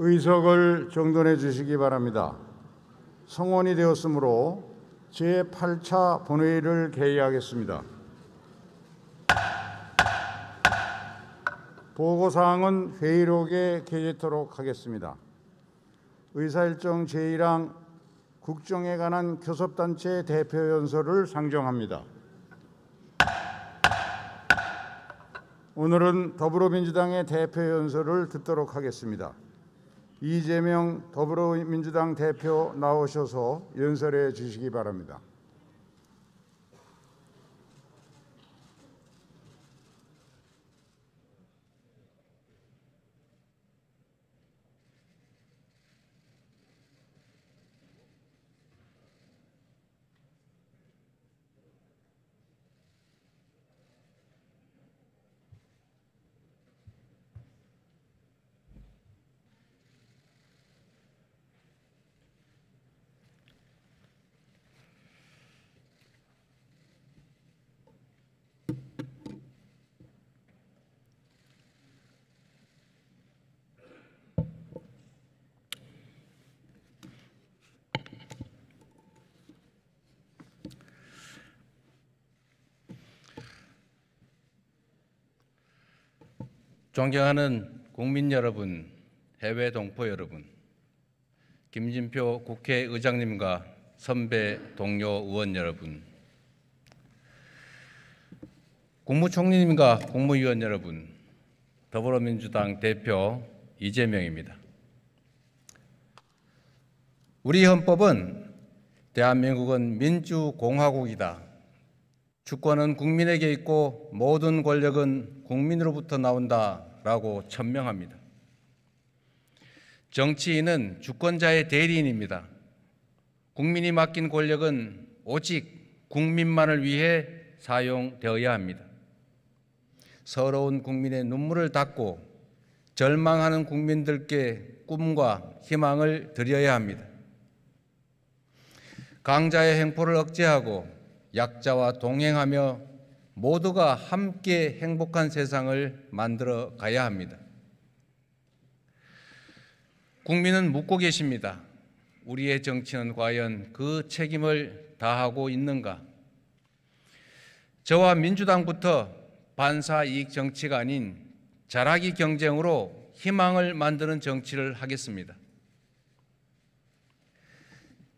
의석을 정돈해 주시기 바랍니다. 성원이 되었으므로 제8차 본회의를 개의하겠습니다. 보고사항은 회의록에 게재토록 하겠습니다. 의사일정 제1항 국정에 관한 교섭단체 대표연설을 상정합니다. 오늘은 더불어민주당의 대표연설을 듣도록 하겠습니다. 이재명 더불어민주당 대표 나오셔서 연설해 주시기 바랍니다. 존경하는 국민 여러분, 해외 동포 여러분, 김진표 국회의장님과 선배 동료 의원 여러분, 국무총리님과 국무위원 여러분, 더불어민주당 대표 이재명입니다. 우리 헌법은 대한민국은 민주공화국이다. 주권은 국민에게 있고 모든 권력은 국민으로부터 나온다. 라고 천명합니다. 정치인은 주권자의 대리인입니다. 국민이 맡긴 권력은 오직 국민만을 위해 사용되어야 합니다. 서러운 국민의 눈물을 닦고 절망하는 국민들께 꿈과 희망을 드려야 합니다. 강자의 행포를 억제하고 약자와 동행하며 모두가 함께 행복한 세상을 만들어 가야 합니다. 국민은 묻고 계십니다. 우리의 정치는 과연 그 책임을 다하고 있는가? 저와 민주당부터 반사 이익 정치가 아닌 자라기 경쟁으로 희망을 만드는 정치를 하겠습니다.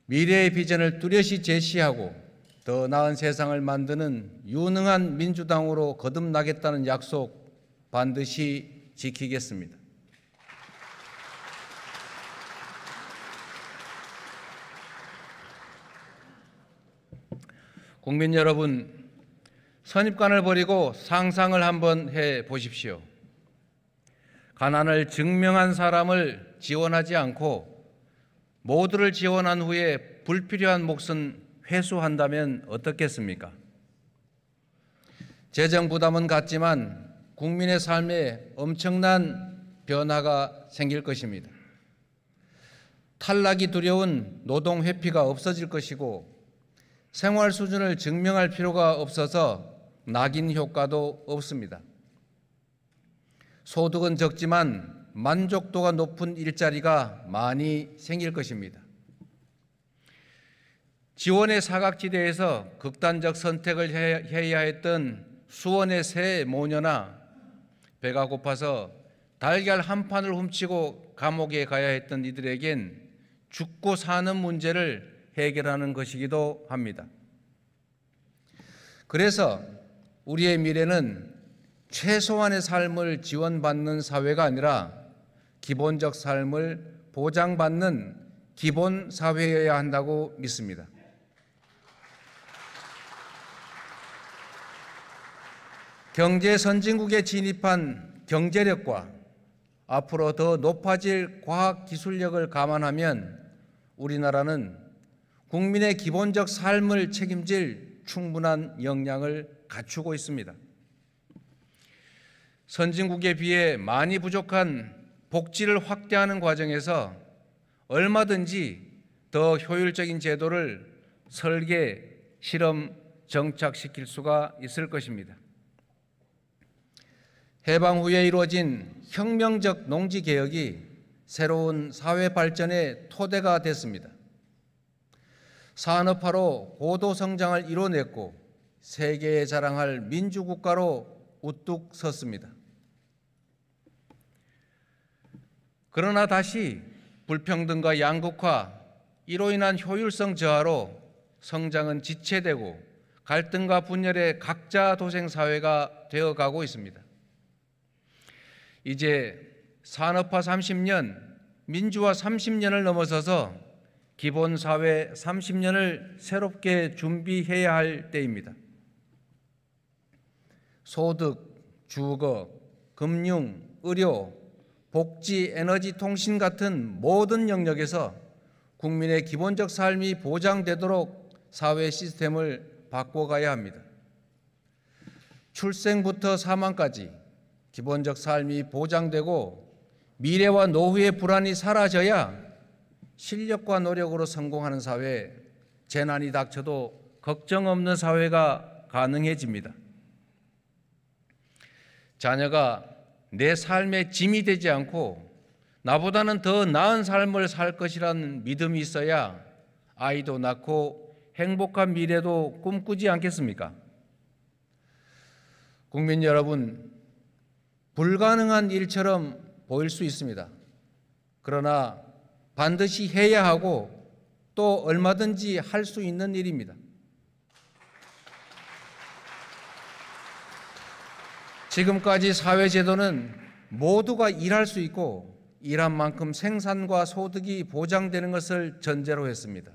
미래의 비전을 뚜렷이 제시하고 더 나은 세상을 만드는 유능한 민주당으로 거듭나겠다는 약속 반드시 지키겠습니다. 국민 여러분, 선입관을 버리고 상상을 한번 해 보십시오. 가난을 증명한 사람을 지원하지 않고 모두를 지원한 후에 불필요한 몫은 회수한다면 어떻겠습니까? 재정 부담은 같지만 국민의 삶에 엄청난 변화가 생길 것입니다. 탈락이 두려운 노동 회피가 없어질 것이고 생활 수준을 증명할 필요가 없어서 낙인 효과도 없습니다. 소득은 적지만 만족도가 높은 일자리가 많이 생길 것입니다. 지원의 사각지대에서 극단적 선택을 해야 했던 수원의 새 모녀나 배가 고파서 달걀 한 판을 훔치고 감옥에 가야 했던 이들에겐 죽고 사는 문제를 해결하는 것이기도 합니다. 그래서 우리의 미래는 최소한의 삶을 지원받는 사회가 아니라 기본적 삶을 보장받는 기본 사회여야 한다고 믿습니다. 경제 선진국에 진입한 경제력과 앞으로 더 높아질 과학 기술력을 감안하면 우리나라는 국민의 기본적 삶을 책임질 충분한 역량을 갖추고 있습니다. 선진국에 비해 많이 부족한 복지를 확대하는 과정에서 얼마든지 더 효율적인 제도를 설계, 실험, 정착시킬 수가 있을 것입니다. 해방 후에 이루어진 혁명적 농지 개혁이 새로운 사회 발전의 토대가 됐습니다. 산업화로 고도 성장을 이뤄냈고 세계에 자랑할 민주국가로 우뚝 섰습니다. 그러나 다시 불평등과 양극화, 이로 인한 효율성 저하로 성장은 지체되고 갈등과 분열의 각자 도생 사회가 되어가고 있습니다. 이제 산업화 30년, 민주화 30년을 넘어서서 기본 사회 30년을 새롭게 준비해야 할 때입니다. 소득, 주거, 금융, 의료, 복지, 에너지, 통신 같은 모든 영역에서 국민의 기본적 삶이 보장되도록 사회 시스템을 바꿔가야 합니다. 출생부터 사망까지 기본적 삶이 보장되고 미래와 노후의 불안이 사라져야 실력과 노력으로 성공하는 사회, 재난이 닥쳐도 걱정 없는 사회가 가능해집니다. 자녀가 내 삶의 짐이 되지 않고 나보다는 더 나은 삶을 살 것이라는 믿음이 있어야 아이도 낳고 행복한 미래도 꿈꾸지 않겠습니까? 국민 여러분, 불가능한 일처럼 보일 수 있습니다. 그러나 반드시 해야 하고 또 얼마든지 할 수 있는 일입니다. 지금까지 사회제도는 모두가 일할 수 있고 일한 만큼 생산과 소득이 보장되는 것을 전제로 했습니다.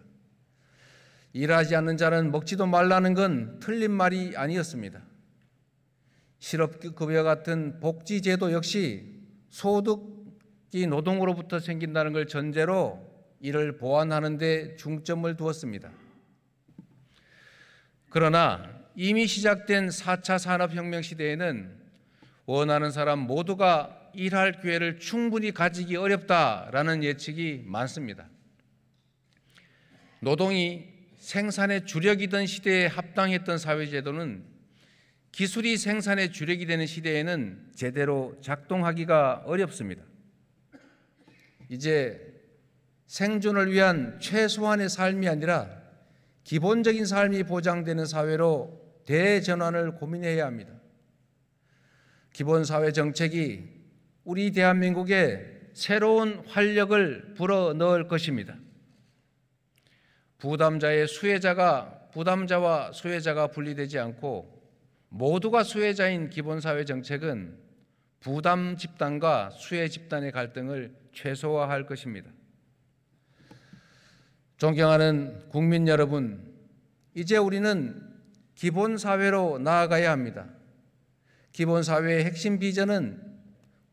일하지 않는 자는 먹지도 말라는 건 틀린 말이 아니었습니다. 실업급여 같은 복지제도 역시 소득이 노동으로부터 생긴다는 걸 전제로 이를 보완하는 데 중점을 두었습니다. 그러나 이미 시작된 4차 산업혁명 시대에는 원하는 사람 모두가 일할 기회를 충분히 가지기 어렵다라는 예측이 많습니다. 노동이 생산의 주력이던 시대에 합당했던 사회제도는 기술이 생산의 주력이 되는 시대에는 제대로 작동하기가 어렵습니다. 이제 생존을 위한 최소한의 삶이 아니라 기본적인 삶이 보장되는 사회로 대전환을 고민해야 합니다. 기본사회 정책이 우리 대한민국에 새로운 활력을 불어 넣을 것입니다. 부담자의 수혜자가 부담자와 수혜자가 분리되지 않고 모두가 수혜자인 기본사회 정책은 부담 집단과 수혜 집단의 갈등을 최소화할 것입니다. 존경하는 국민 여러분, 이제 우리는 기본사회로 나아가야 합니다. 기본사회의 핵심 비전은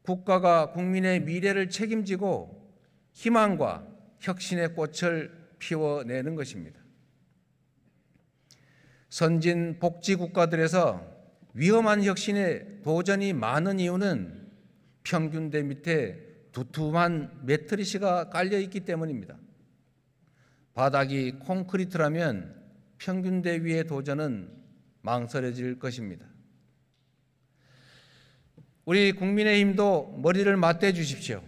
국가가 국민의 미래를 책임지고 희망과 혁신의 꽃을 피워내는 것입니다. 선진 복지 국가들에서 위험한 혁신에 도전이 많은 이유는 평균대 밑에 두툼한 매트리스가 깔려 있기 때문입니다. 바닥이 콘크리트라면 평균대 위의 도전은 망설여질 것입니다. 우리 국민의힘도 머리를 맞대 주십시오.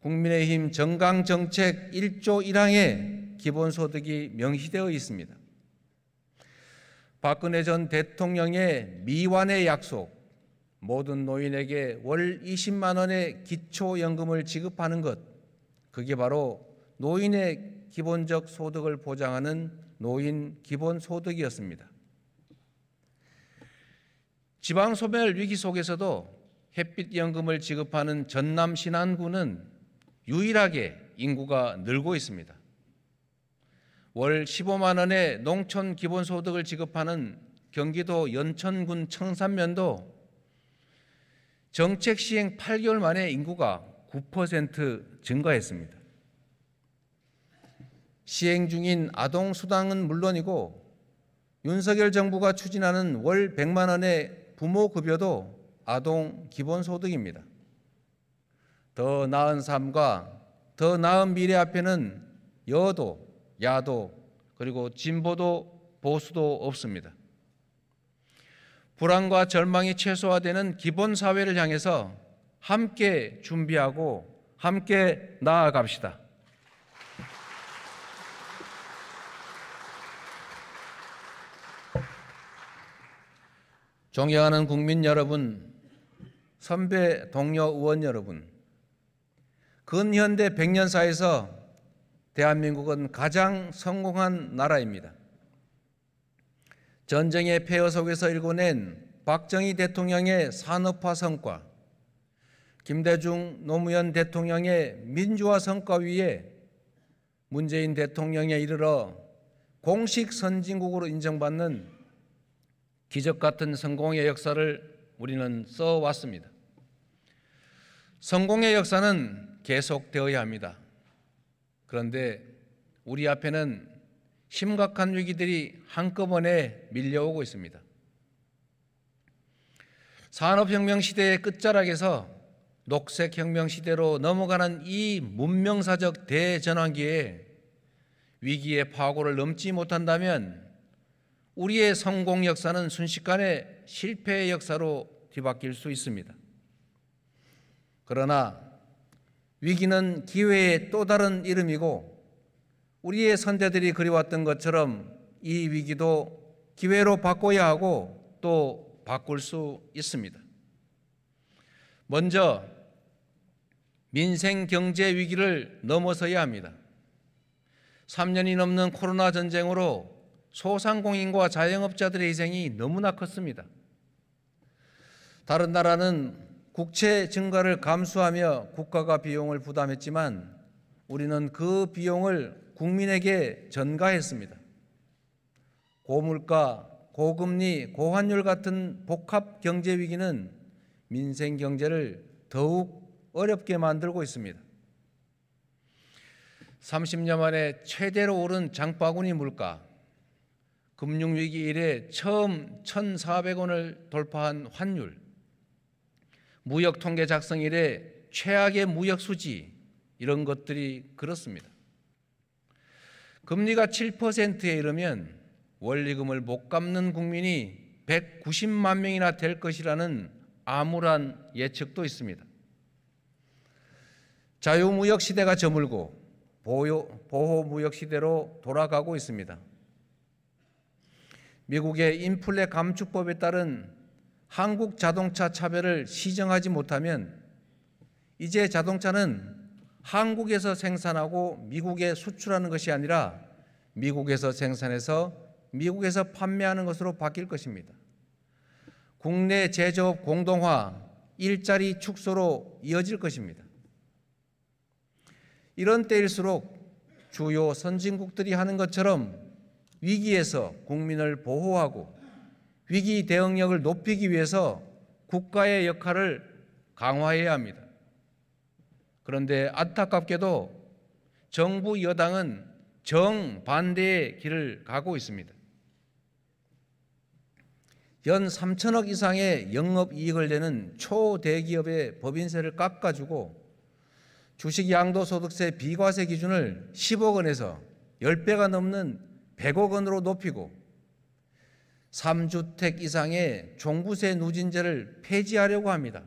국민의힘 정강정책 1조 1항에 기본소득이 명시되어 있습니다. 박근혜 전 대통령의 미완의 약속, 모든 노인에게 월 20만 원의 기초연금을 지급하는 것, 그게 바로 노인의 기본적 소득을 보장하는 노인 기본소득이었습니다. 지방 소멸 위기 속에서도 햇빛연금을 지급하는 전남 신안군은 유일하게 인구가 늘고 있습니다. 월 15만 원의 농촌 기본 소득을 지급하는 경기도 연천군 청산면도 정책 시행 8개월 만에 인구가 9% 증가했습니다. 시행 중인 아동 수당은 물론이고 윤석열 정부가 추진하는 월 100만 원의 부모 급여도 아동 기본 소득입니다. 더 나은 삶과 더 나은 미래 앞에는 여도 야도 그리고 진보도 보수도 없습니다. 불안과 절망이 최소화되는 기본 사회를 향해서 함께 준비하고 함께 나아갑시다. 존경하는 국민 여러분, 선배 동료 의원 여러분, 근현대 백년사에서 대한민국은 가장 성공한 나라입니다. 전쟁의 폐허 속에서 일궈낸 박정희 대통령의 산업화 성과, 김대중 노무현 대통령의 민주화 성과 위에 문재인 대통령에 이르러 공식 선진국으로 인정받는 기적 같은 성공의 역사를 우리는 써왔습니다. 성공의 역사는 계속되어야 합니다. 그런데 우리 앞에는 심각한 위기들이 한꺼번에 밀려오고 있습니다. 산업혁명 시대의 끝자락에서 녹색혁명 시대로 넘어가는 이 문명사적 대전환기에 위기의 파고를 넘지 못한다면 우리의 성공 역사는 순식간에 실패의 역사로 뒤바뀔 수 있습니다. 그러나 위기는 기회의 또 다른 이름이고 우리의 선대들이 그리웠던 것처럼 이 위기도 기회로 바꿔야 하고 또 바꿀 수 있습니다. 먼저 민생 경제 위기를 넘어서야 합니다. 3년이 넘는 코로나 전쟁으로 소상공인과 자영업자들의 희생이 너무나 컸습니다. 다른 나라는 국채 증가를 감수하며 국가가 비용을 부담했지만 우리는 그 비용을 국민에게 전가했습니다. 고물가, 고금리, 고환율 같은 복합 경제 위기는 민생 경제를 더욱 어렵게 만들고 있습니다. 30년 만에 최대로 오른 장바구니 물가, 금융위기 이래 처음 1,400원을 돌파한 환율, 무역 통계 작성 이래 최악의 무역 수지 이런 것들이 그렇습니다. 금리가 7%에 이르면 원리금을 못 갚는 국민이 190만 명이나 될 것이라는 암울한 예측도 있습니다. 자유무역 시대가 저물고 보호무역 시대로 돌아가고 있습니다. 미국의 인플레 감축법에 따른 한국 자동차 차별을 시정하지 못하면 이제 자동차는 한국에서 생산하고 미국에 수출하는 것이 아니라 미국에서 생산해서 미국에서 판매하는 것으로 바뀔 것입니다. 국내 제조업 공동화, 일자리 축소로 이어질 것입니다. 이런 때일수록 주요 선진국들이 하는 것처럼 위기에서 국민을 보호하고 위기 대응력을 높이기 위해서 국가의 역할을 강화해야 합니다. 그런데 안타깝게도 정부 여당은 정반대의 길을 가고 있습니다. 연 3천억 이상의 영업이익을 내는 초대기업의 법인세를 깎아주고 주식 양도소득세 비과세 기준을 10억 원에서 10배가 넘는 100억 원으로 높이고 3주택 이상의 종부세 누진제를 폐지하려고 합니다.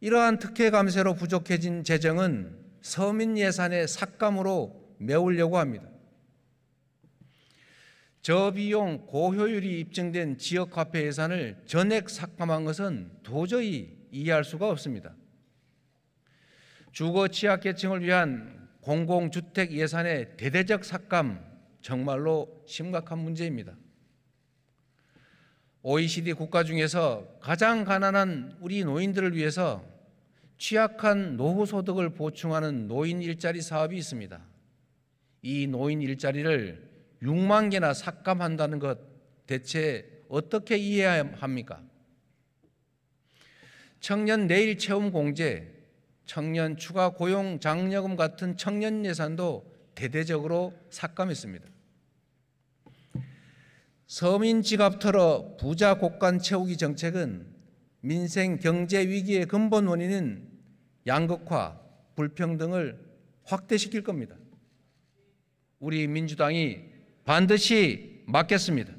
이러한 특혜 감세로 부족해진 재정은 서민 예산의 삭감으로 메우려고 합니다. 저비용 고효율이 입증된 지역화폐 예산을 전액 삭감한 것은 도저히 이해할 수가 없습니다. 주거 취약계층을 위한 공공주택 예산의 대대적 삭감 정말로 심각한 문제입니다. OECD 국가 중에서 가장 가난한 우리 노인들을 위해서 취약한 노후 소득을 보충하는 노인 일자리 사업이 있습니다. 이 노인 일자리를 6만 개나 삭감한다는 것 대체 어떻게 이해합니까? 청년 내일 체험 공제, 청년 추가 고용 장려금 같은 청년 예산도 대대적으로 삭감했습니다. 서민 지갑 털어 부자 곳간 채우기 정책은 민생 경제 위기의 근본 원인인 양극화, 불평등을 확대시킬 겁니다. 우리 민주당이 반드시 막겠습니다.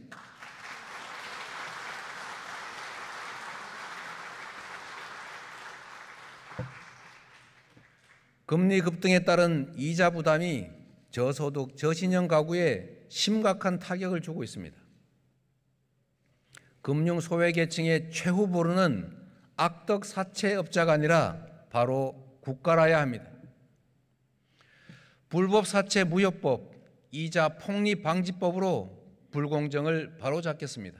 금리 급등에 따른 이자 부담이 저소득, 저신형 가구에 심각한 타격을 주고 있습니다. 금융 소외계층의 최후보루는 악덕 사채업자가 아니라 바로 국가라야 합니다. 불법 사채 무효법, 이자 폭리 방지법으로 불공정을 바로잡겠습니다.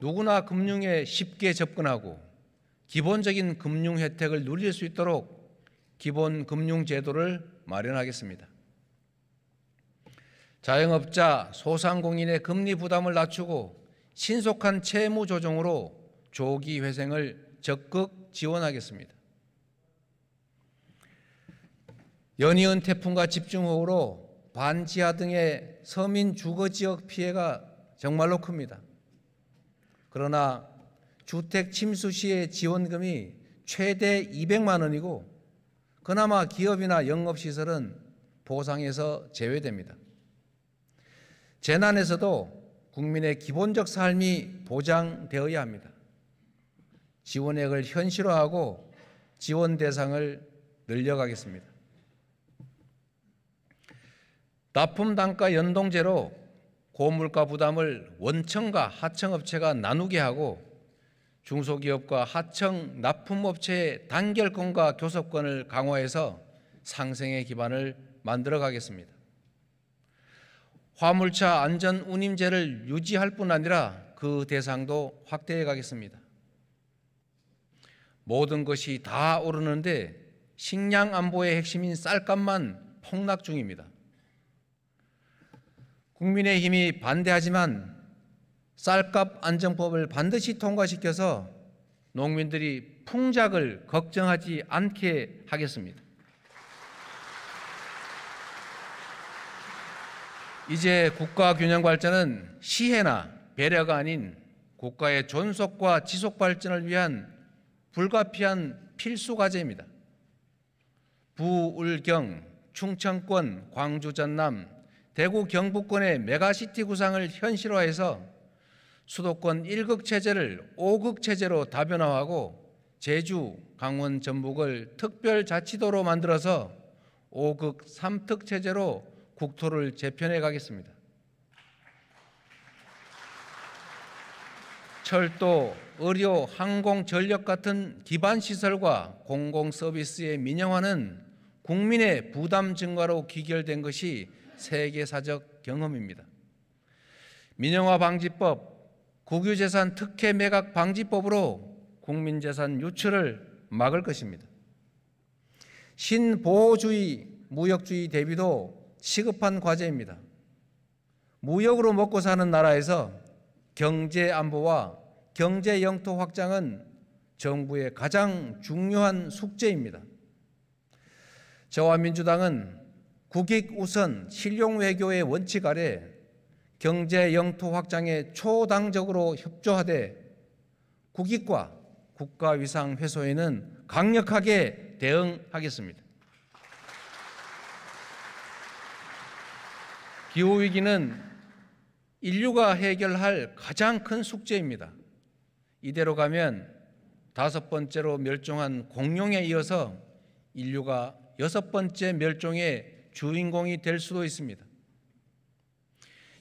누구나 금융에 쉽게 접근하고 기본적인 금융 혜택을 누릴 수 있도록 기본 금융 제도를 마련하겠습니다. 자영업자, 소상공인의 금리 부담을 낮추고 신속한 채무 조정으로 조기 회생을 적극 지원하겠습니다. 연이은 태풍과 집중호우로 반지하 등의 서민 주거 지역 피해가 정말로 큽니다. 그러나 주택 침수 시의 지원금이 최대 200만 원이고 그나마 기업이나 영업시설은 보상에서 제외됩니다. 재난에서도 국민의 기본적 삶이 보장되어야 합니다. 지원액을 현실화하고 지원 대상을 늘려가겠습니다. 납품 단가 연동제로 고물가 부담을 원청과 하청업체가 나누게 하고 중소기업과 하청 납품업체의 단결권과 교섭권을 강화해서 상생의 기반을 만들어 가겠습니다. 화물차 안전 운임제를 유지할 뿐 아니라 그 대상도 확대해 가겠습니다. 모든 것이 다 오르는데 식량 안보의 핵심인 쌀값만 폭락 중입니다. 국민의힘이 반대하지만 쌀값 안정법을 반드시 통과시켜서 농민들이 풍작을 걱정하지 않게 하겠습니다. 이제 국가균형발전은 시혜나 배려가 아닌 국가의 존속과 지속발전을 위한 불가피한 필수과제입니다. 부울경, 충청권, 광주 전남, 대구 경북권의 메가시티 구상을 현실화해서 수도권 1극 체제를 5극 체제로 다변화하고 제주, 강원, 전북을 특별자치도로 만들어서 5극 3특 체제로 국토를 재편해 가겠습니다. 철도, 의료, 항공, 전력 같은 기반 시설과 공공 서비스의 민영화는 국민의 부담 증가로 귀결된 것이 세계사적 경험입니다. 민영화 방지법, 국유재산 특혜 매각 방지법으로 국민재산 유출을 막을 것입니다. 신보호주의, 무역주의 대비도 시급한 과제입니다. 무역으로 먹고 사는 나라에서 경제 안보와 경제 영토 확장은 정부의 가장 중요한 숙제입니다. 저와 민주당은 국익 우선 실용 외교의 원칙 아래 경제 영토 확장에 초당적으로 협조하되 국익과 국가 위상 훼손에는 강력하게 대응하겠습니다. 기후 위기는 인류가 해결할 가장 큰 숙제입니다. 이대로 가면 다섯 번째로 멸종한 공룡에 이어서 인류가 여섯 번째 멸종의 주인공이 될 수도 있습니다.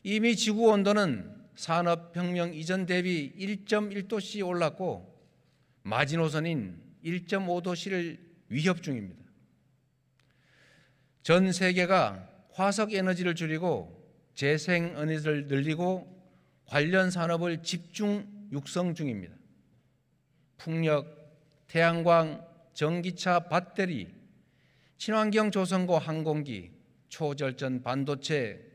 이미 지구 온도는 산업혁명 이전 대비 1.1도씨 올랐고 마지노선인 1.5도씨를 위협 중입니다. 전 세계가 화석 에너지를 줄이고 재생 에너지를 늘리고 관련 산업을 집중 육성 중입니다. 풍력, 태양광, 전기차, 배터리, 친환경 조선고 항공기, 초절전 반도체,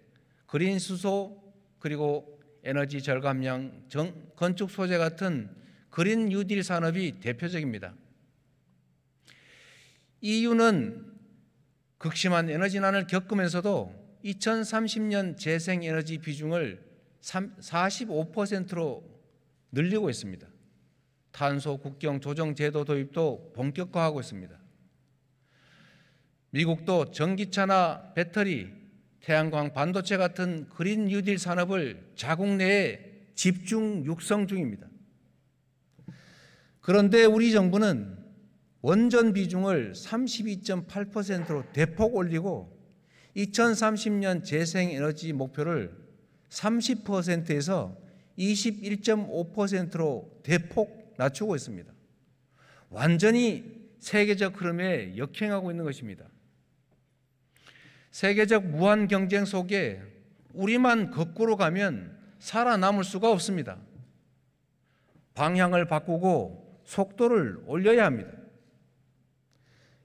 그린 수소 그리고 에너지 절감량 정, 건축 소재 같은 그린 뉴딜 산업이 대표적입니다. EU는 극심한 에너지난을 겪으면서도 2030년 재생에너지 비중을 45%로 늘리고 있습니다. 탄소 국경 조정 제도 도입도 본격화하고 있습니다. 미국도 전기차나 배터리, 태양광 반도체 같은 그린 뉴딜 산업을 자국 내에 집중 육성 중입니다. 그런데 우리 정부는 원전 비중을 32.8%로 대폭 올리고 2030년 재생에너지 목표를 30%에서 21.5%로 대폭 낮추고 있습니다. 완전히 세계적 흐름에 역행하고 있는 것입니다. 세계적 무한 경쟁 속에 우리만 거꾸로 가면 살아남을 수가 없습니다. 방향을 바꾸고 속도를 올려야 합니다.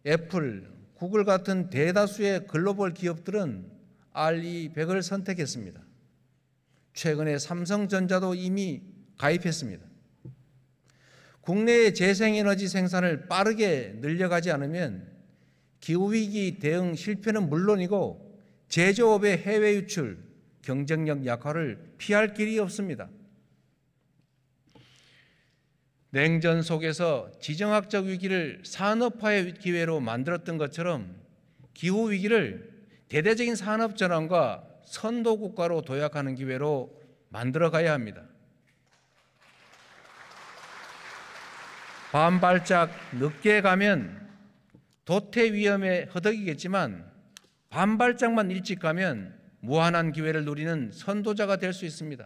애플, 구글 같은 대다수의 글로벌 기업들은 RE100을 선택했습니다. 최근에 삼성전자도 이미 가입했습니다. 국내의 재생에너지 생산을 빠르게 늘려가지 않으면 기후위기 대응 실패는 물론이고 제조업의 해외 유출, 경쟁력 약화를 피할 길이 없습니다. 냉전 속에서 지정학적 위기를 산업화의 기회로 만들었던 것처럼 기후 위기를 대대적인 산업 전환과 선도 국가로 도약하는 기회로 만들어 가야 합니다. 반발짝 늦게 가면 도태 위험에 허덕이겠지만 반발짝만 일찍 가면 무한한 기회를 누리는 선도자가 될 수 있습니다.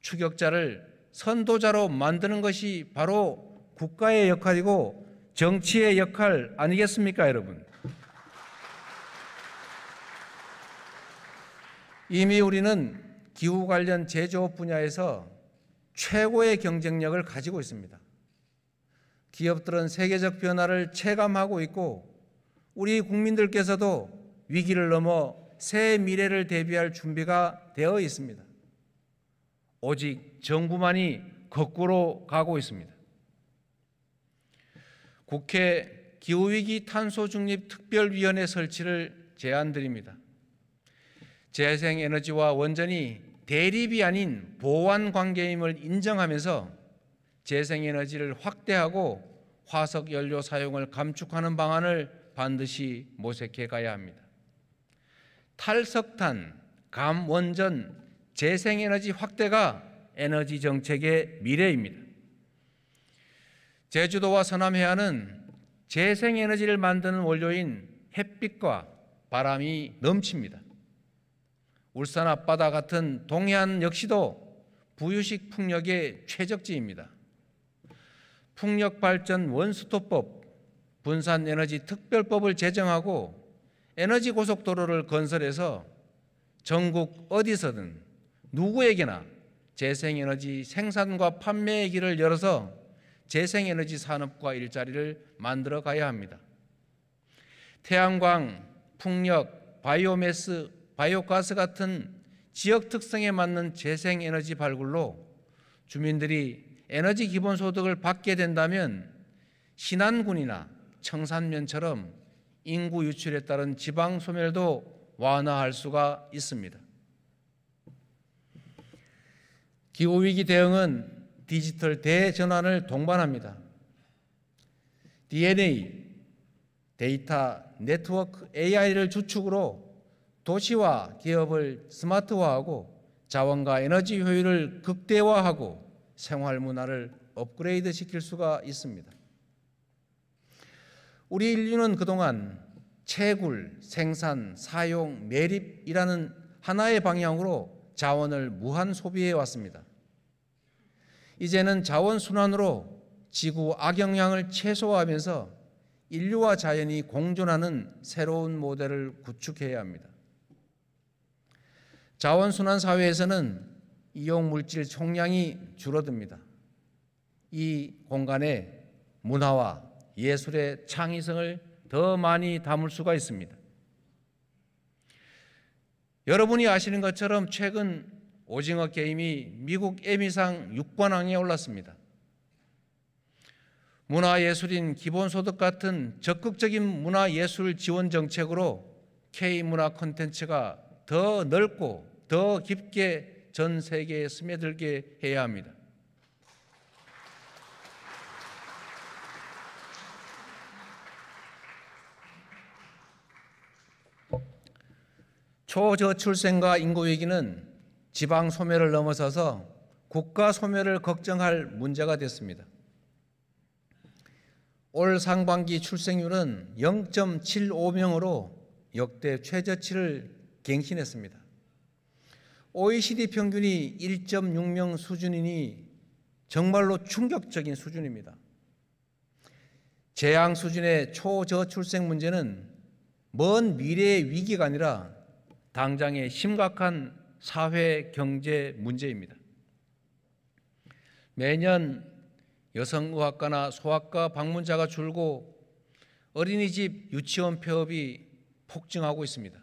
추격자를 선도자로 만드는 것이 바로 국가의 역할이고 정치의 역할 아니겠습니까, 여러분? 이미 우리는 기후 관련 제조업 분야에서 최고의 경쟁력을 가지고 있습니다. 기업들은 세계적 변화를 체감하고 있고 우리 국민들께서도 위기를 넘어 새 미래를 대비할 준비가 되어 있습니다. 오직 정부만이 거꾸로 가고 있습니다. 국회 기후위기 탄소중립특별위원회 설치를 제안드립니다. 재생에너지와 원전이 대립이 아닌 보완 관계임을 인정하면서 재생에너지를 확대하고 화석연료 사용을 감축하는 방안을 반드시 모색해 가야 합니다. 탈석탄, 감원전, 재생에너지 확대가 에너지 정책의 미래입니다. 제주도와 서남해안은 재생에너지를 만드는 원료인 햇빛과 바람이 넘칩니다. 울산 앞바다 같은 동해안 역시도 부유식 풍력의 최적지입니다. 풍력 발전 원스톱법, 분산 에너지 특별법을 제정하고 에너지 고속도로를 건설해서 전국 어디서든 누구에게나 재생에너지 생산과 판매의 길을 열어서 재생에너지 산업과 일자리를 만들어 가야 합니다. 태양광, 풍력, 바이오매스, 바이오가스 같은 지역 특성에 맞는 재생에너지 발굴로 주민들이 에너지 기본 소득을 받게 된다면 신안군이나 청산면처럼 인구 유출에 따른 지방 소멸도 완화할 수가 있습니다. 기후위기 대응은 디지털 대전환을 동반합니다. DNA, 데이터, 네트워크, AI를 주축으로 도시와 기업을 스마트화하고 자원과 에너지 효율을 극대화하고 생활 문화를 업그레이드 시킬 수가 있습니다. 우리 인류는 그동안 채굴, 생산, 사용, 매립이라는 하나의 방향으로 자원을 무한 소비해 왔습니다. 이제는 자원순환으로 지구 악영향을 최소화하면서 인류와 자연이 공존하는 새로운 모델을 구축해야 합니다. 자원순환 사회에서는 이용물질 총량이 줄어듭니다. 이 공간에 문화와 예술의 창의성을 더 많이 담을 수가 있습니다. 여러분이 아시는 것처럼 최근 오징어 게임이 미국 에미상 6관왕에 올랐습니다. 문화예술인 기본소득 같은 적극적인 문화예술 지원 정책으로 K문화 콘텐츠가 더 넓고 더 깊게 전 세계에 스며들게 해야 합니다. 초저출생과 인구 위기는 지방 소멸을 넘어서서 국가 소멸을 걱정할 문제가 됐습니다. 올 상반기 출생률은 0.75명으로 역대 최저치를 갱신했습니다. OECD 평균이 1.6명 수준이니 정말로 충격적인 수준입니다. 재앙 수준의 초저출생 문제는 먼 미래의 위기가 아니라 당장의 심각한 사회 경제 문제입니다. 매년 여성의학과나 소아과 방문자가 줄고 어린이집 유치원 폐업이 폭증하고 있습니다.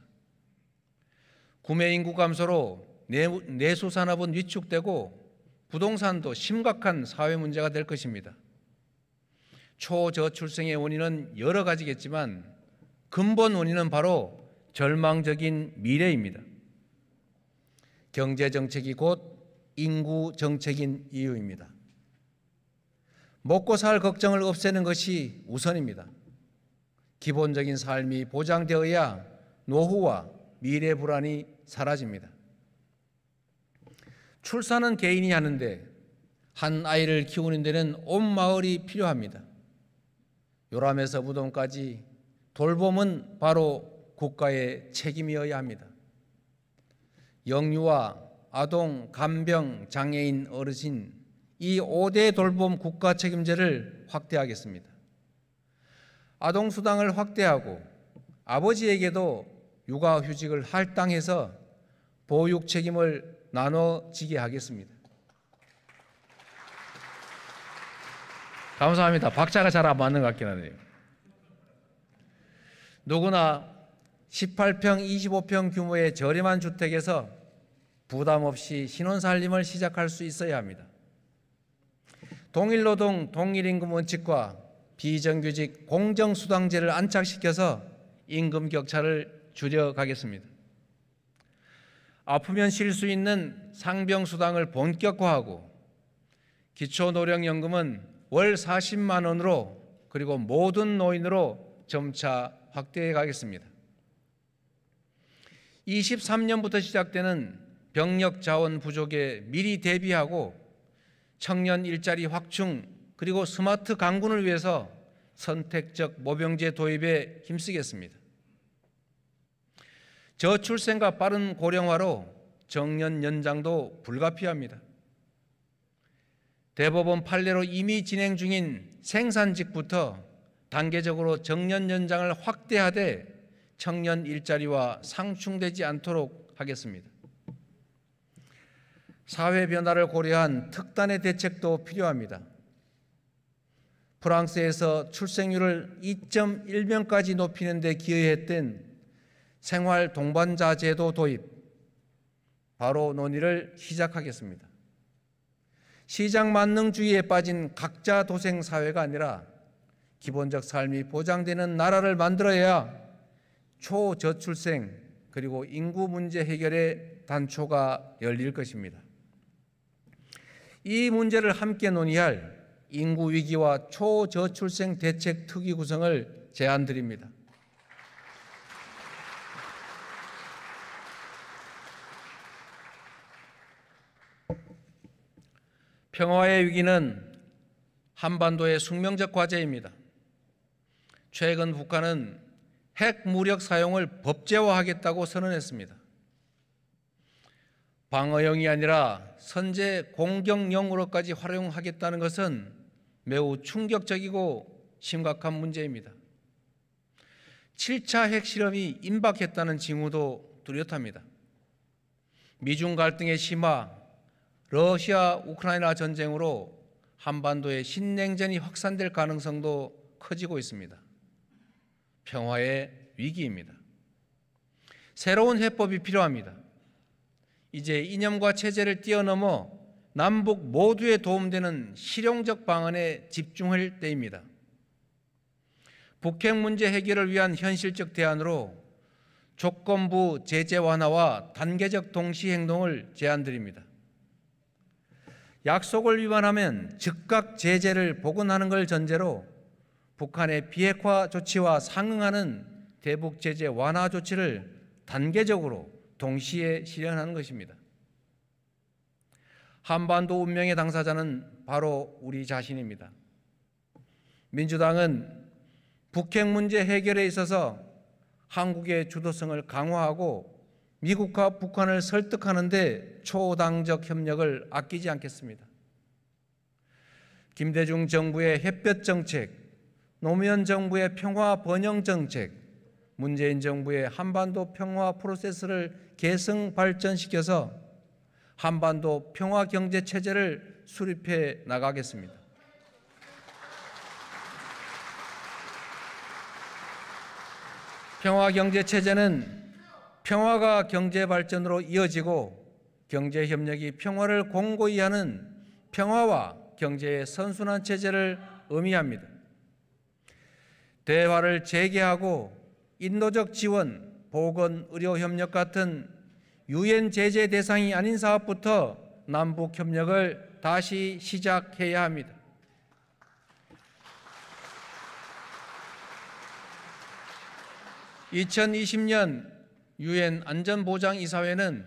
구매 인구 감소로 내수 산업은 위축되고 부동산도 심각한 사회 문제가 될 것입니다. 초저출생의 원인은 여러 가지겠지만 근본 원인은 바로 절망적인 미래입니다. 경제 정책이 곧 인구 정책인 이유입니다. 먹고 살 걱정을 없애는 것이 우선입니다. 기본적인 삶이 보장되어야 노후와 미래 불안이 사라집니다. 출산은 개인이 하는데 한 아이를 키우는 데는 온 마을이 필요합니다. 요람에서 무덤까지 돌봄은 바로 국가의 책임이어야 합니다. 영유아, 아동, 간병, 장애인, 어르신 이 5대 돌봄 국가 책임제를 확대하겠습니다. 아동 수당을 확대하고 아버지에게도 육아 휴직을 할당해서 보육 책임을 나눠지게 하겠습니다. 감사합니다. 박자가 잘 안 맞는 것 같긴 하네요. 누구나 18평, 25평 규모의 저렴한 주택에서 부담 없이 신혼살림을 시작할 수 있어야 합니다. 동일노동 동일임금 원칙과 비정규직 공정수당제를 안착시켜서 임금 격차를 줄여가겠습니다. 아프면 쉴 수 있는 상병수당을 본격화하고 기초노령연금은 월 40만 원으로 그리고 모든 노인으로 점차 확대해 가겠습니다. 23년부터 시작되는 병력 자원 부족에 미리 대비하고 청년 일자리 확충 그리고 스마트 강군을 위해서 선택적 모병제 도입에 힘쓰겠습니다. 저출생과 빠른 고령화로 정년 연장도 불가피합니다. 대법원 판례로 이미 진행 중인 생산직부터 단계적으로 정년 연장을 확대하되 청년 일자리와 상충되지 않도록 하겠습니다. 사회 변화를 고려한 특단의 대책도 필요합니다. 프랑스에서 출생률을 2.1명까지 높이는 데 기여했던 생활 동반자제도 도입 바로 논의를 시작하겠습니다. 시장 만능주의에 빠진 각자 도생 사회가 아니라 기본적 삶이 보장되는 나라를 만들어야 초저출생 그리고 인구 문제 해결의 단초가 열릴 것입니다. 이 문제를 함께 논의할 인구 위기와 초저출생 대책 특위 구성을 제안드립니다. 평화의 위기는 한반도의 숙명적 과제입니다. 최근 북한은 핵 무력 사용을 법제화하겠다고 선언했습니다. 방어형이 아니라 선제 공격형으로까지 활용하겠다는 것은 매우 충격적이고 심각한 문제입니다. 7차 핵실험이 임박했다는 징후도 뚜렷합니다. 미중 갈등의 심화, 러시아 우크라이나 전쟁으로 한반도의 신냉전이 확산될 가능성도 커지고 있습니다. 평화의 위기입니다. 새로운 해법이 필요합니다. 이제 이념과 체제를 뛰어넘어 남북 모두에 도움되는 실용적 방안에 집중할 때입니다. 북핵 문제 해결을 위한 현실적 대안으로 조건부 제재 완화와 단계적 동시 행동을 제안드립니다. 약속을 위반하면 즉각 제재를 복원하는 걸 전제로 북한의 비핵화 조치와 상응하는 대북 제재 완화 조치를 단계적으로 동시에 실현하는 것입니다. 한반도 운명의 당사자는 바로 우리 자신입니다. 민주당은 북핵 문제 해결에 있어서 한국의 주도성을 강화하고 미국과 북한을 설득하는데 초당적 협력을 아끼지 않겠습니다. 김대중 정부의 햇볕 정책, 노무현 정부의 평화 번영 정책, 문재인 정부의 한반도 평화 프로세스를 계승 발전시켜서 한반도 평화 경제 체제를 수립해 나가겠습니다. 평화 경제 체제는 평화가 경제 발전으로 이어지고 경제 협력이 평화를 공고히 하는 평화와 경제의 선순환 체제를 의미합니다. 대화를 재개하고 인도적 지원, 보건, 의료 협력 같은 유엔 제재 대상이 아닌 사업부터 남북 협력을 다시 시작해야 합니다. (2020년) 유엔 안전보장이사회는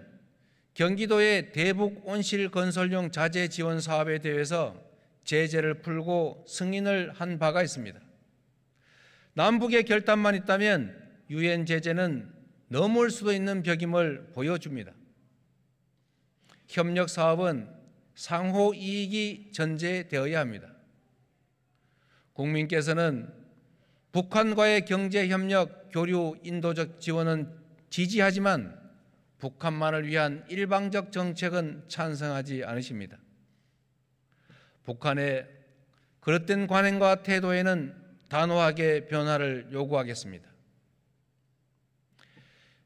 경기도의 대북 온실 건설용 자재 지원 사업에 대해서 제재를 풀고 승인을 한 바가 있습니다. 남북의 결단만 있다면 유엔 제재는 넘을 수도 있는 벽임을 보여줍니다. 협력 사업은 상호 이익이 전제되어야 합니다. 국민께서는 북한과의 경제 협력, 교류, 인도적 지원은 지지하지만 북한만을 위한 일방적 정책은 찬성하지 않으십니다. 북한의 그릇된 관행과 태도에는 단호하게 변화를 요구하겠습니다.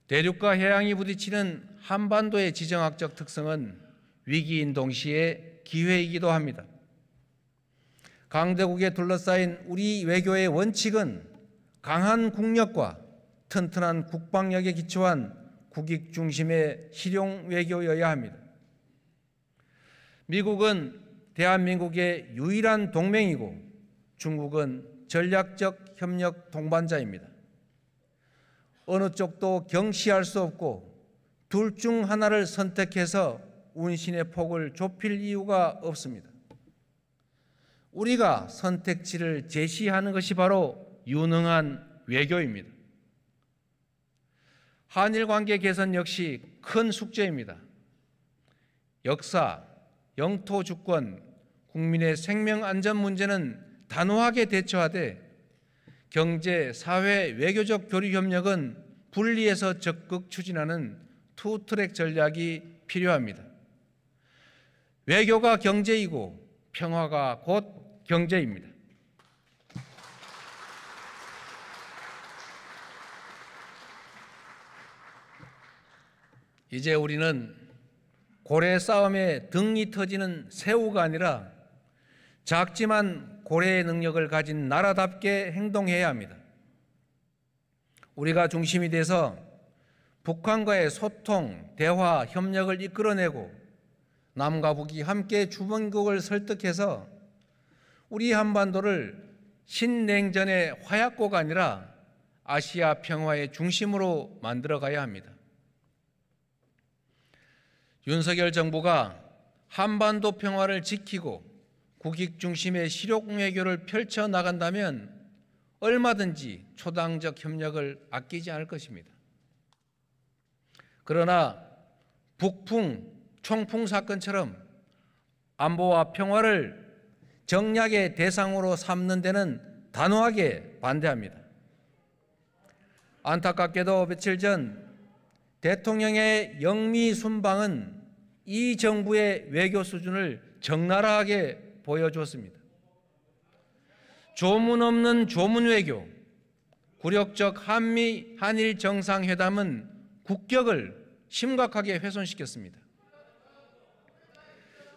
대륙과 해양이 부딪히는 한반도의 지정학적 특성은 위기인 동시에 기회이기도 합니다. 강대국에 둘러싸인 우리 외교의 원칙은 강한 국력과 튼튼한 국방력에 기초한 국익 중심의 실용 외교여야 합니다. 미국은 대한민국의 유일한 동맹이고 중국은 전략적 협력 동반자입니다. 어느 쪽도 경시할 수 없고 둘 중 하나를 선택해서 운신의 폭을 좁힐 이유가 없습니다. 우리가 선택지를 제시하는 것이 바로 유능한 외교입니다. 한일 관계 개선 역시 큰 숙제입니다. 역사, 영토 주권, 국민의 생명 안전 문제는 단호하게 대처하되 경제, 사회, 외교적 교류 협력은 분리해서 적극 추진하는 투트랙 전략이 필요합니다. 외교가 경제이고 평화가 곧 경제입니다. 이제 우리는 고래 싸움에 등이 터지는 새우가 아니라 작지만 고래의 능력을 가진 나라답게 행동해야 합니다. 우리가 중심이 돼서 북한과의 소통, 대화, 협력을 이끌어내고 남과 북이 함께 주변국을 설득해서 우리 한반도를 신냉전의 화약고가 아니라 아시아 평화의 중심으로 만들어 가야 합니다. 윤석열 정부가 한반도 평화를 지키고 국익 중심의 실용외교를 펼쳐 나간다면 얼마든지 초당적 협력을 아끼지 않을 것입니다. 그러나 북풍, 총풍 사건처럼 안보와 평화를 정략의 대상으로 삼는 데는 단호하게 반대합니다. 안타깝게도 며칠 전 대통령의 영미 순방은 이 정부의 외교 수준을 적나라하게 보여줬습니다. 조문 없는 조문 외교, 굴욕적 한미 한일 정상회담은 국격을 심각하게 훼손시켰습니다.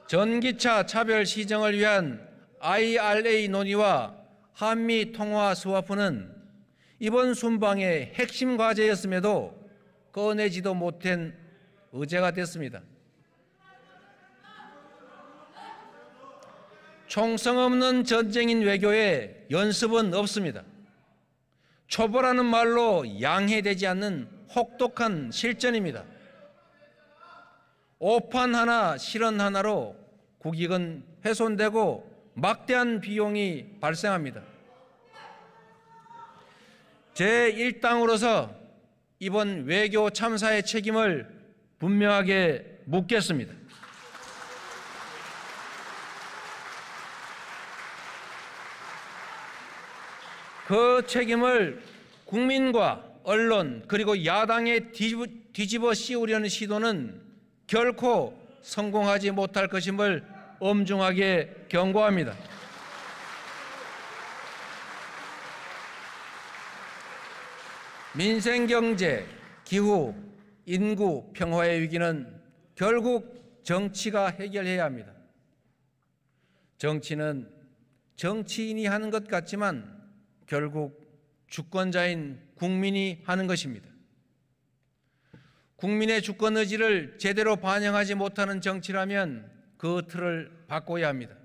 전기차 차별 시정을 위한 IRA 논의와 한미 통화 스와프는 이번 순방의 핵심 과제였음에도 꺼내지도 못한 의제가 됐습니다. 총성 없는 전쟁인 외교에 연습은 없습니다. 초보라는 말로 양해되지 않는 혹독한 실전입니다. 오판 하나, 실현 하나로 국익은 훼손되고 막대한 비용이 발생합니다. 제1당으로서 이번 외교 참사의 책임을 분명하게 묻겠습니다. 그 책임을 국민과 언론 그리고 야당에 뒤집어, 씌우려는 시도는 결코 성공하지 못할 것임을 엄중하게 경고합니다. 민생 경제, 기후, 인구 평화의 위기는 결국 정치가 해결해야 합니다. 정치는 정치인이 하는 것 같지만 결국 주권자인 국민이 하는 것입니다. 국민의 주권 의지를 제대로 반영하지 못하는 정치라면 그 틀을 바꿔야 합니다.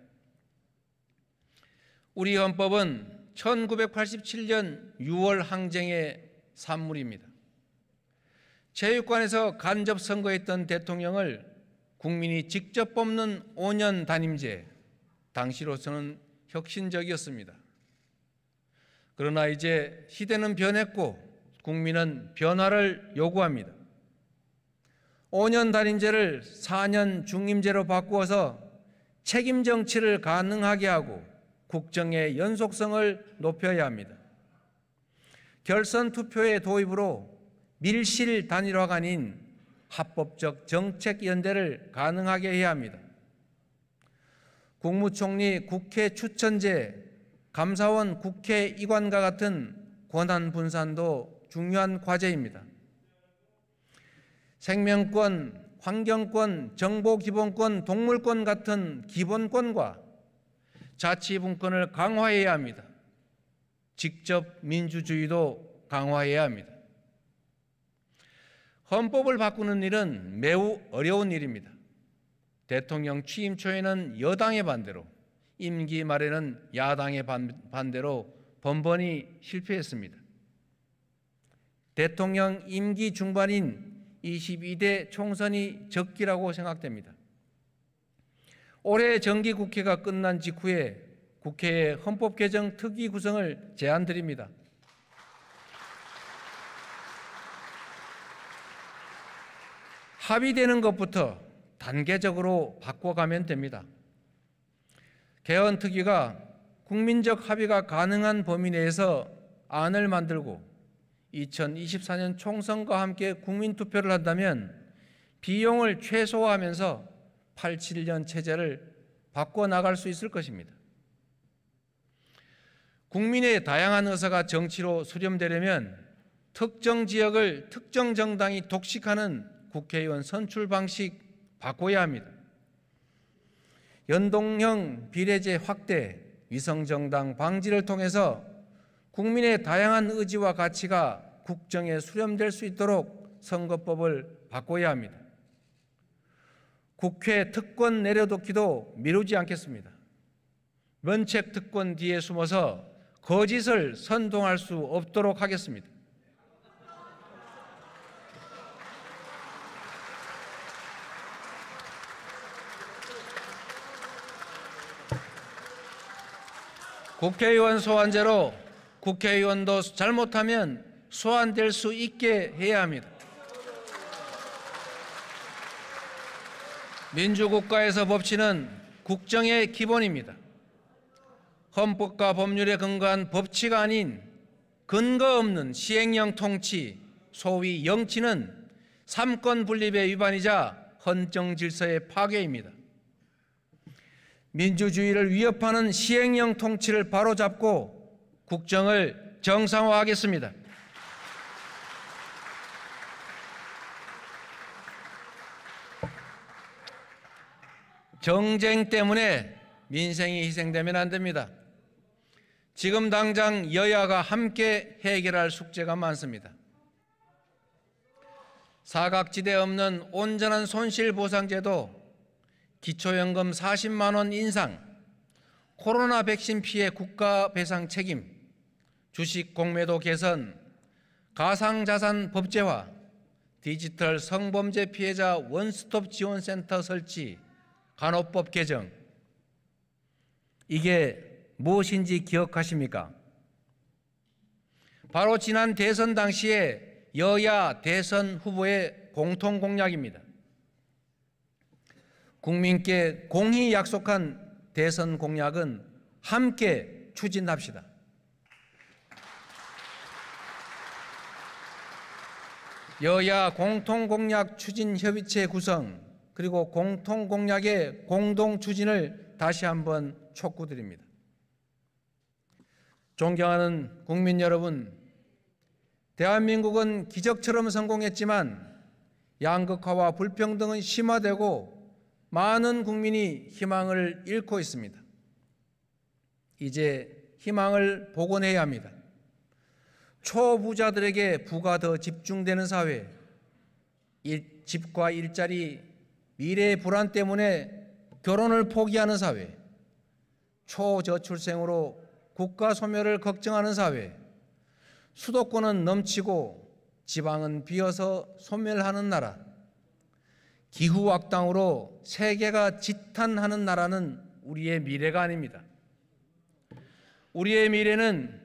우리 헌법은 1987년 6월 항쟁의 산물입니다. 체육관에서 간접 선거했던 대통령을 국민이 직접 뽑는 5년 단임제, 당시로서는 혁신적이었습니다. 그러나 이제 시대는 변했고 국민은 변화를 요구합니다. 5년 단임제를 4년 중임제로 바꾸어서 책임 정치를 가능하게 하고 국정의 연속성을 높여야 합니다. 결선 투표의 도입으로 밀실 단일화가 아닌 합법적 정책 연대를 가능하게 해야 합니다. 국무총리 국회 추천제 감사원, 국회, 이관과 같은 권한 분산도 중요한 과제입니다. 생명권, 환경권, 정보기본권, 동물권 같은 기본권과 자치분권을 강화해야 합니다. 직접 민주주의도 강화해야 합니다. 헌법을 바꾸는 일은 매우 어려운 일입니다. 대통령 취임 초에는 여당의 반대로 임기 말에는 야당의 반대로 번번이 실패했습니다. 대통령 임기 중반인 22대 총선이 적기라고 생각됩니다. 올해 정기 국회가 끝난 직후에 국회의 헌법 개정 특위 구성을 제안드립니다. 합의되는 것부터 단계적으로 바꿔가면 됩니다. 개헌 특위가 국민적 합의가 가능한 범위 내에서 안을 만들고 2024년 총선과 함께 국민 투표를 한다면 비용을 최소화하면서 87년 체제를 바꿔 나갈 수 있을 것입니다. 국민의 다양한 의사가 정치로 수렴되려면 특정 지역을 특정 정당이 독식하는 국회의원 선출 방식 바꿔야 합니다. 연동형 비례제 확대, 위성정당 방지를 통해서 국민의 다양한 의지와 가치가 국정에 수렴될 수 있도록 선거법을 바꿔야 합니다. 국회 특권 내려놓기도 미루지 않겠습니다. 면책 특권 뒤에 숨어서 거짓을 선동할 수 없도록 하겠습니다. 국회의원 소환제로 국회의원도 잘못하면 소환될 수 있게 해야 합니다. 민주국가에서 법치는 국정의 기본입니다. 헌법과 법률에 근거한 법치가 아닌 근거 없는 시행령 통치, 소위 영치는 삼권 분립의 위반이자 헌정 질서의 파괴입니다. 민주주의를 위협하는 시행령 통치를 바로잡고 국정을 정상화하겠습니다. 정쟁 때문에 민생이 희생되면 안 됩니다. 지금 당장 여야가 함께 해결할 숙제가 많습니다. 사각지대 없는 온전한 손실보상제도 기초연금 40만 원 인상, 코로나 백신 피해 국가 배상 책임, 주식 공매도 개선, 가상자산 법제화, 디지털 성범죄 피해자 원스톱 지원센터 설치, 간호법 개정. 이게 무엇인지 기억하십니까? 바로 지난 대선 당시에 여야 대선 후보의 공통 공약입니다. 국민께 공히 약속한 대선 공약은 함께 추진합시다. 여야 공통 공약 추진 협의체 구성 그리고 공통 공약의 공동 추진을 다시 한번 촉구드립니다. 존경하는 국민 여러분, 대한민국은 기적처럼 성공했지만 양극화와 불평등은 심화되고 많은 국민이 희망을 잃고 있습니다. 이제 희망을 복원해야 합니다. 초부자들에게 부가 더 집중되는 사회, 집과 일자리, 미래의 불안 때문에 결혼을 포기하는 사회, 초저출생으로 국가 소멸을 걱정하는 사회, 수도권은 넘치고 지방은 비어서 소멸하는 나라, 기후 악당으로 세계가 지탄하는 나라는 우리의 미래가 아닙니다. 우리의 미래는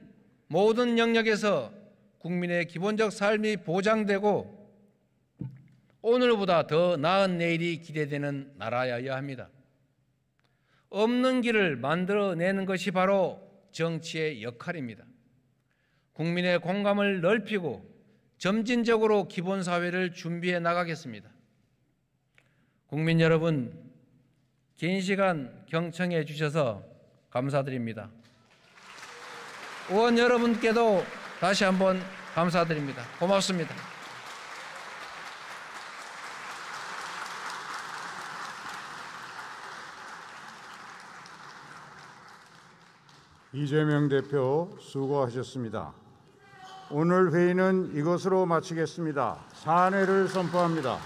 모든 영역에서 국민의 기본적 삶이 보장되고 오늘보다 더 나은 내일이 기대되는 나라여야 합니다. 없는 길을 만들어내는 것이 바로 정치의 역할입니다. 국민의 공감을 넓히고 점진적으로 기본사회를 준비해 나가겠습니다. 국민 여러분, 긴 시간 경청해 주셔서 감사드립니다. 의원 여러분께도 다시 한번 감사드립니다. 고맙습니다. 이재명 대표 수고하셨습니다. 오늘 회의는 이것으로 마치겠습니다. 사내를 선포합니다.